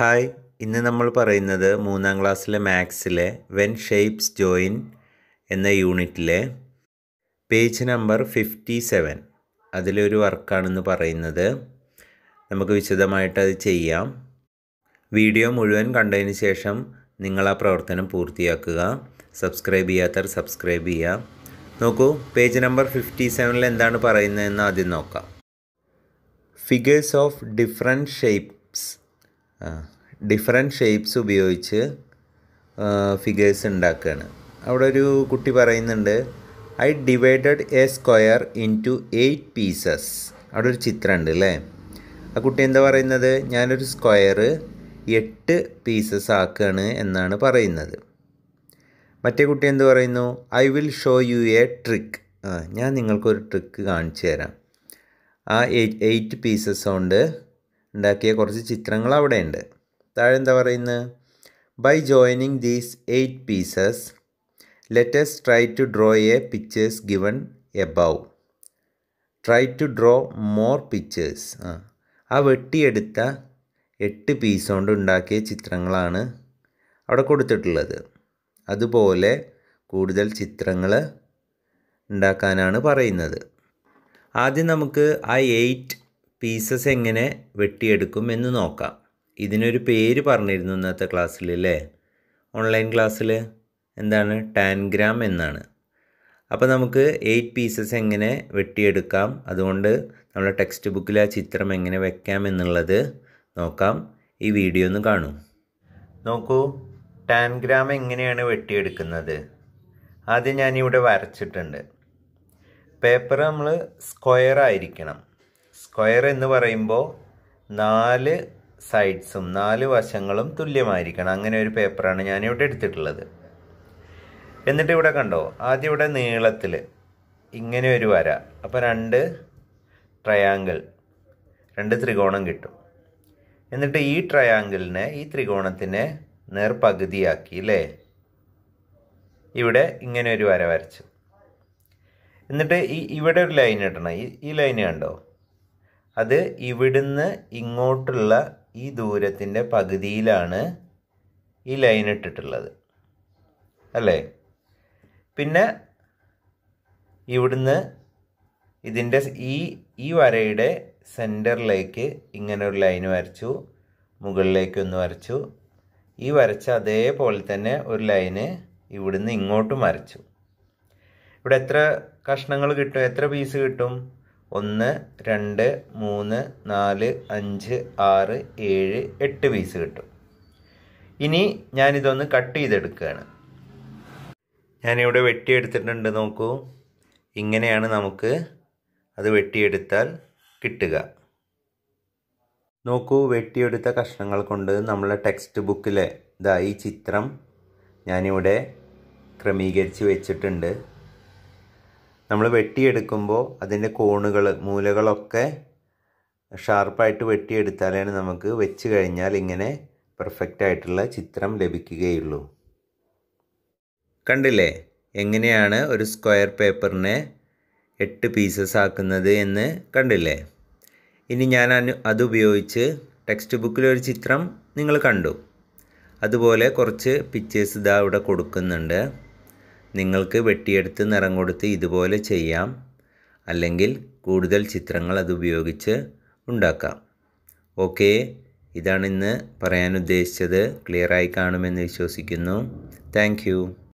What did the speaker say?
hi ഇന്ന് നമ്മൾ പറയുന്നത് മൂന്നാം ക്ലാസ്സിലെ മാത്സിലെ വെൻ ഷേപ്സ് ജോയിൻ എന്ന യൂണിറ്റിലെ പേജ് നമ്പർ ഫിഫ്റ്റി സെവൻ അതിലൊരു വർക്കാണെന്ന് പറയുന്നത് നമുക്ക് വിശദമായിട്ട് അത് ചെയ്യാം വീഡിയോ മുഴുവൻ കണ്ടതിന് ശേഷം നിങ്ങൾ ആ പ്രവർത്തനം പൂർത്തിയാക്കുക സബ്സ്ക്രൈബ് ചെയ്യാത്തവർ സബ്സ്ക്രൈബ് ചെയ്യുക നോക്കൂ പേജ് നമ്പർ ഫിഫ്റ്റി സെവനിൽ എന്താണ് പറയുന്നതെന്ന് ആദ്യം നോക്കാം figures of different shapes different shapes ഉപയോഗിച്ച് ഫിഗേഴ്സ് ഉണ്ടാക്കുകയാണ് അവിടെ ഒരു കുട്ടി പറയുന്നുണ്ട് I divided a square into eight pieces അവിടെ ഒരു ചിത്രമുണ്ട് അല്ലേ ആ കുട്ടി എന്താ പറയുന്നത് ഞാനൊരു സ്ക്വയർ എട്ട് പീസസ് ആക്കുകയാണ് എന്നാണ് പറയുന്നത് മറ്റേ കുട്ടി എന്ത് പറയുന്നു I will show you a trick ഞാൻ നിങ്ങൾക്കൊരു ട്രിക്ക് കാണിച്ചു തരാം ആ എയ്റ്റ് പീസസ് കൊണ്ട് ഉണ്ടാക്കിയ കുറച്ച് ചിത്രങ്ങൾ അവിടെയുണ്ട് താഴെ എന്താ പറയുന്നത് by joining these eight pieces let's try to draw a pictures given above try to draw more pictures ആ ആ വെട്ടിയെടുത്ത എട്ട് പീസ് കൊണ്ട് ഉണ്ടാക്കിയ ചിത്രങ്ങളാണ് അവിടെ കൊടുത്തിട്ടുള്ളത് അതുപോലെ കൂടുതൽ ചിത്രങ്ങൾ ഉണ്ടാക്കാനാണ് പറയുന്നത് ആദ്യം നമുക്ക് ആ എയ്റ്റ് പീസസ് എങ്ങനെ വെട്ടിയെടുക്കും എന്ന് നോക്കാം ഇതിനൊരു പേര് പറഞ്ഞിരുന്നു ഇന്നത്തെ ക്ലാസ്സിൽ അല്ലേ ഓൺലൈൻ ക്ലാസ്സിൽ എന്താണ് ടാൻഗ്രാം എന്നാണ് അപ്പോൾ നമുക്ക് എയ്റ്റ് പീസസ് എങ്ങനെ വെട്ടിയെടുക്കാം അതുകൊണ്ട് നമ്മുടെ ടെക്സ്റ്റ് ബുക്കിൽ ആ ചിത്രം എങ്ങനെ വെക്കാം എന്നുള്ളത് നോക്കാം ഈ വീഡിയോ ഒന്ന് കാണൂ നോക്കൂ ടാൻഗ്രാം എങ്ങനെയാണ് വെട്ടിയെടുക്കുന്നത് ആദ്യം ഞാനിവിടെ വരച്ചിട്ടുണ്ട് പേപ്പർ നമ്മൾ സ്ക്വയർ ആയിരിക്കണം സ്ക്വയർ എന്ന് പറയുമ്പോൾ നാല് സൈഡ്സും നാല് വശങ്ങളും തുല്യമായിരിക്കണം അങ്ങനെ ഒരു പേപ്പറാണ് ഞാനിവിടെ എടുത്തിട്ടുള്ളത് എന്നിട്ട് ഇവിടെ കണ്ടോ ആദ്യം ഇവിടെ നീളത്തിൽ ഇങ്ങനെ ഒരു വര അപ്പോൾ രണ്ട് ട്രയാങ്കിൾ രണ്ട് ത്രികോണം കിട്ടും എന്നിട്ട് ഈ ട്രയാങ്കിളിനെ ഈ ത്രികോണത്തിനെ നേർപകുതിയാക്കി അല്ലേ ഇവിടെ ഇങ്ങനെ ഒരു വര വരച്ചു എന്നിട്ട് ഈ ഇവിടെ ഒരു ലൈൻ ഇടണം ഈ ഈ ലൈൻ കണ്ടോ അത് ഇവിടുന്ന് ഇങ്ങോട്ടുള്ള ഈ ദൂരത്തിൻ്റെ പകുതിയിലാണ് ഈ ലൈൻ ഇട്ടിട്ടുള്ളത് അല്ലേ പിന്നെ ഇവിടുന്ന് ഇതിൻ്റെ ഈ ഈ വരയുടെ സെൻറ്ററിലേക്ക് ഇങ്ങനെ ഒരു ലൈൻ വരച്ചു മുകളിലേക്ക് ഒന്ന് വരച്ചു ഈ വരച്ച അതേപോലെ തന്നെ ഒരു ലൈന് ഇവിടുന്ന് ഇങ്ങോട്ടും വരച്ചു ഇവിടെ എത്ര കഷ്ണങ്ങൾ കിട്ടും എത്ര പീസ് കിട്ടും ഒന്ന് രണ്ട് മൂന്ന് നാല് അഞ്ച് ആറ് ഏഴ് എട്ട് പീസ് കിട്ടും ഇനി ഞാനിതൊന്ന് കട്ട് ചെയ്തെടുക്കുകയാണ് ഞാനിവിടെ വെട്ടിയെടുത്തിട്ടുണ്ട് നോക്കൂ ഇങ്ങനെയാണ് നമുക്ക് അത് വെട്ടിയെടുത്താൽ കിട്ടുക നോക്കൂ വെട്ടിയെടുത്ത കഷ്ണങ്ങൾ കൊണ്ട് നമ്മളെ ടെക്സ്റ്റ് ബുക്കിലെ ഇതാ ഈ ചിത്രം ഞാനിവിടെ ക്രമീകരിച്ച് വെച്ചിട്ടുണ്ട് നമ്മൾ വെട്ടിയെടുക്കുമ്പോൾ അതിൻ്റെ കോണുകൾ മൂലകളൊക്കെ ഷാർപ്പായിട്ട് വെട്ടിയെടുത്താലാണ് നമുക്ക് വെച്ച് കഴിഞ്ഞാൽ ഇങ്ങനെ പെർഫെക്റ്റ് ആയിട്ടുള്ള ചിത്രം ലഭിക്കുകയുള്ളൂ കണ്ടില്ലേ എങ്ങനെയാണ് ഒരു സ്ക്വയർ പേപ്പറിനെ എട്ട് പീസസ് ആക്കുന്നത് എന്ന് കണ്ടില്ലേ ഇനി ഞാൻ അനു അതുപയോഗിച്ച് ടെക്സ്റ്റ് ബുക്കിലൊരു ചിത്രം നിങ്ങൾ കണ്ടു അതുപോലെ കുറച്ച് പിക്ചേഴ്സ് ഇതാ ഇവിടെ കൊടുക്കുന്നുണ്ട് നിങ്ങൾക്ക് വെട്ടിയെടുത്ത് നിറം കൊടുത്ത് ഇതുപോലെ ചെയ്യാം അല്ലെങ്കിൽ കൂടുതൽ ചിത്രങ്ങൾ അത് ഉണ്ടാക്കാം ഓക്കെ ഇതാണ് ഇന്ന് പറയാൻ ഉദ്ദേശിച്ചത് ക്ലിയറായി കാണുമെന്ന് വിശ്വസിക്കുന്നു താങ്ക്